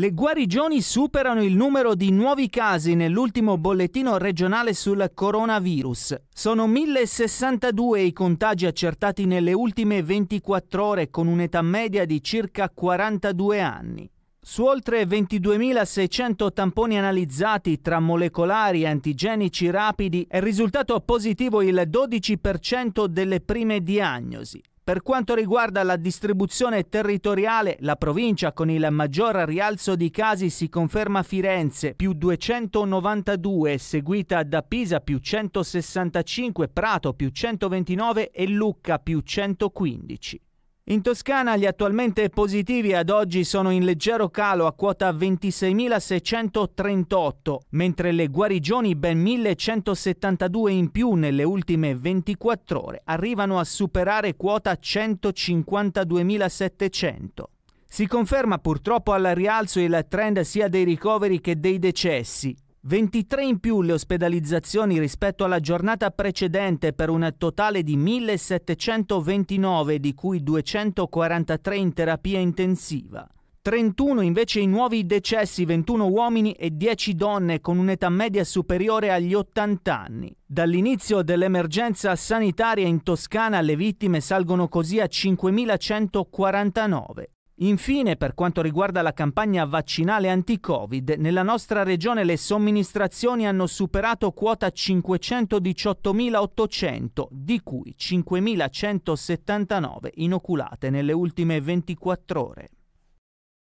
Le guarigioni superano il numero di nuovi casi nell'ultimo bollettino regionale sul coronavirus. Sono 1062 i contagi accertati nelle ultime 24 ore con un'età media di circa 42 anni. Su oltre 22.600 tamponi analizzati tra molecolari e antigenici rapidi è risultato positivo il 12% delle prime diagnosi. Per quanto riguarda la distribuzione territoriale, la provincia con il maggior rialzo di casi si conferma Firenze, più 292, seguita da Pisa, più 165, Prato, più 129 e Lucca, più 115. In Toscana gli attualmente positivi ad oggi sono in leggero calo a quota 26.638, mentre le guarigioni ben 1.172 in più nelle ultime 24 ore arrivano a superare quota 152.700. Si conferma purtroppo al rialzo il trend sia dei ricoveri che dei decessi, 23 in più le ospedalizzazioni rispetto alla giornata precedente per un totale di 1729, di cui 243 in terapia intensiva. 31 invece i nuovi decessi, 21 uomini e 10 donne con un'età media superiore agli 80 anni. Dall'inizio dell'emergenza sanitaria in Toscana le vittime salgono così a 5.149. Infine, per quanto riguarda la campagna vaccinale anti-Covid, nella nostra regione le somministrazioni hanno superato quota 518.800, di cui 5.179 inoculate nelle ultime 24 ore.